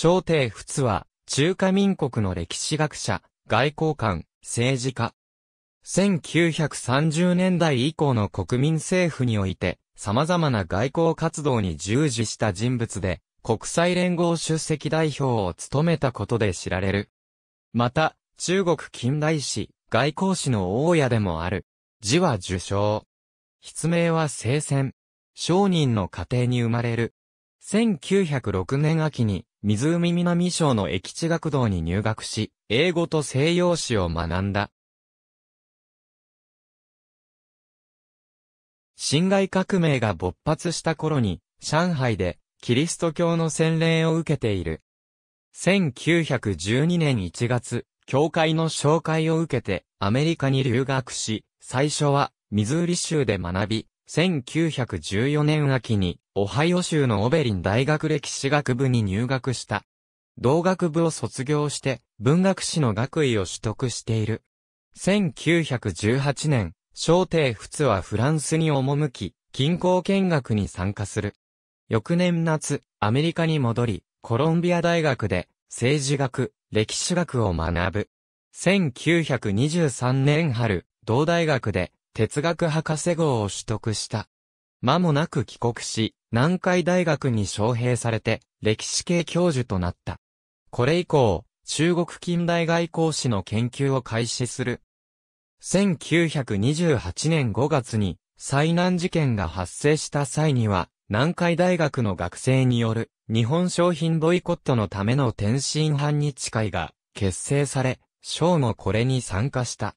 小帝仏は、中華民国の歴史学者、外交官、政治家。1930年代以降の国民政府において、様々な外交活動に従事した人物で、国際連合出席代表を務めたことで知られる。また、中国近代史、外交史の大家でもある。字は受賞。筆名は聖戦。商人の家庭に生まれる。1906年秋に、湖南省の駅地学堂に入学し、英語と西洋史を学んだ。辛亥革命が勃発した頃に、上海で、キリスト教の洗礼を受けている。1912年1月、教会の紹介を受けて、アメリカに留学し、最初は、ミズーリ州で学び、1914年秋に、オハイオ州のオベリン大学歴史学部に入学した。同学部を卒業して、文学史の学位を取得している。1918年、小帝仏はフランスに赴き、近郊見学に参加する。翌年夏、アメリカに戻り、コロンビア大学で政治学、歴史学を学ぶ。1923年春、同大学で哲学博士号を取得した。間もなく帰国し、南海大学に招聘されて、歴史系教授となった。これ以降、中国近代外交史の研究を開始する。1928年5月に、災難事件が発生した際には、南海大学の学生による日本商品ボイコットのための天津藩日会が結成され、章もこれに参加した。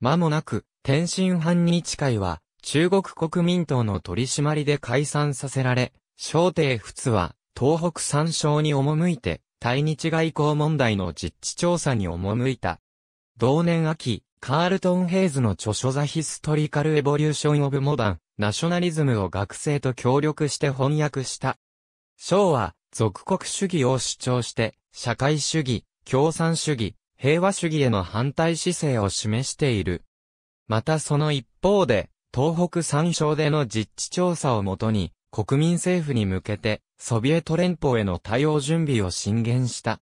間もなく、天津藩日会は中国国民党の取り締まりで解散させられ、小帝仏は、東北三省に赴いて、対日外交問題の実地調査に赴いた。同年秋、カールトン・ヘイズの著書ザ・ヒストリカル・エボリューション・オブ・モダン、ナショナリズムを学生と協力して翻訳した。章は、属国主義を主張して、社会主義、共産主義、平和主義への反対姿勢を示している。またその一方で、東北三省での実地調査をもとに、国民政府に向けて、ソビエト連邦への対応準備を進言した。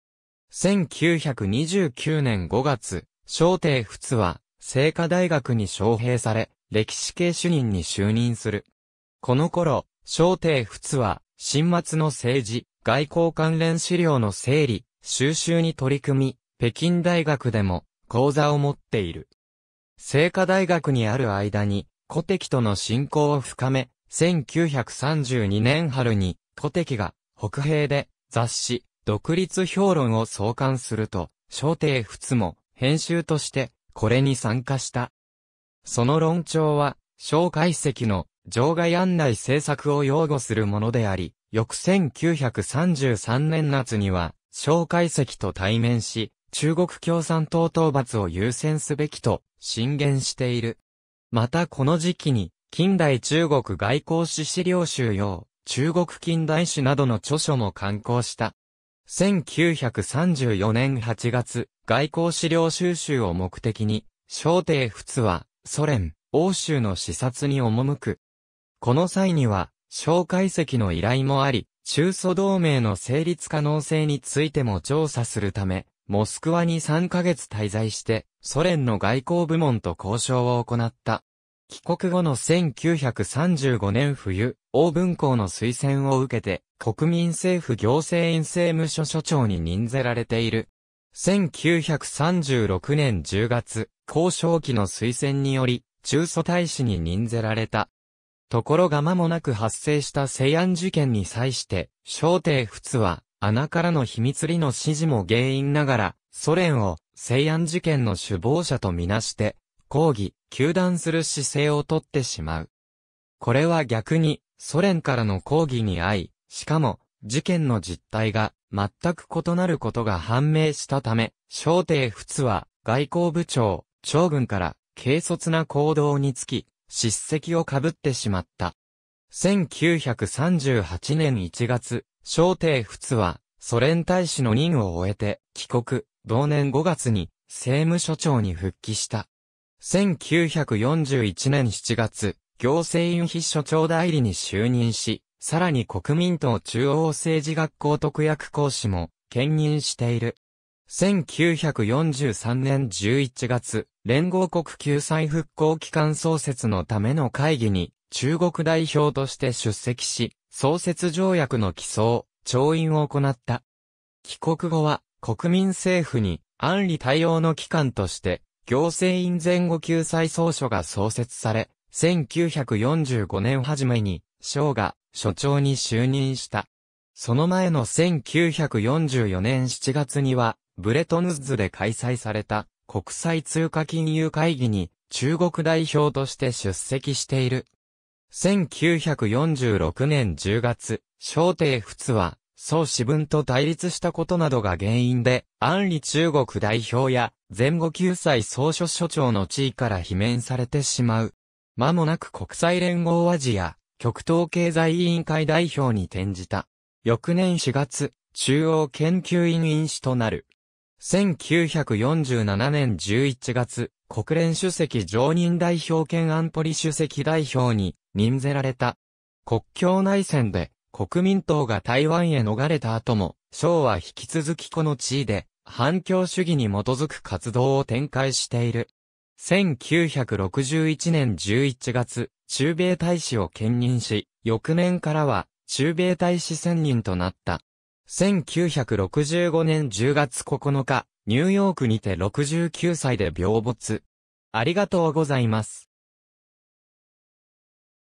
1929年5月、小帝仏は、聖火大学に招聘され、歴史系主任に就任する。この頃、小帝仏は、新末の政治、外交関連資料の整理、収集に取り組み、北京大学でも、講座を持っている。聖火大学にある間に、古敵との親交を深め、1932年春に古敵が北平で雑誌独立評論を創刊すると、小帝仏も編集としてこれに参加した。その論調は、小解析の場外案内政策を擁護するものであり、翌1933年夏には、小解析と対面し、中国共産党討伐を優先すべきと進言している。またこの時期に、近代中国外交史資料集用、中国近代史などの著書も刊行した。1934年8月、外交資料収集を目的に、小帝仏は、ソ連、欧州の視察に赴く。この際には、小解析の依頼もあり、中ソ同盟の成立可能性についても調査するため、モスクワに3ヶ月滞在して、ソ連の外交部門と交渉を行った。帰国後の1935年冬、王文校の推薦を受けて、国民政府行政院政務所所長に任ぜられている。1936年10月、交渉期の推薦により、中祖大使に任ぜられた。ところが間もなく発生した西安事件に際して、小帝仏は、穴からの秘密裏の指示も原因ながら、ソ連を西安事件の首謀者とみなして、抗議、求断する姿勢をとってしまう。これは逆に、ソ連からの抗議に遭い、しかも、事件の実態が全く異なることが判明したため、小帝仏は外交部長、長軍から軽率な行動につき、叱責をかぶってしまった。1938年1月、小帝仏は、ソ連大使の任を終えて、帰国、同年5月に、政務所長に復帰した。1941年7月、行政院秘書長代理に就任し、さらに国民党中央政治学校特約講師も、兼任している。1943年11月、連合国救済復興機関創設のための会議に、中国代表として出席し、創設条約の起草、調印を行った。帰国後は、国民政府に、安理対応の機関として、行政院前後救済総書が創設され、1945年初めに、省が、所長に就任した。その前の1944年7月には、ブレトヌズで開催された、国際通貨金融会議に、中国代表として出席している。1946年10月、小帝仏は、宋子文と対立したことなどが原因で、安里中国代表や、前後救済総書所長の地位から罷免されてしまう。間もなく国際連合アジア、極東経済委員会代表に転じた。翌年4月、中央研究委員主となる。1947年11月、国連主席常任代表兼安保理主席代表に任ぜられた。国境内戦で国民党が台湾へ逃れた後も、省は引き続きこの地位で反共主義に基づく活動を展開している。1961年11月、中米大使を兼任し、翌年からは、中米大使専任となった。1965年10月9日、ニューヨークにて69歳で病没。ありがとうございます。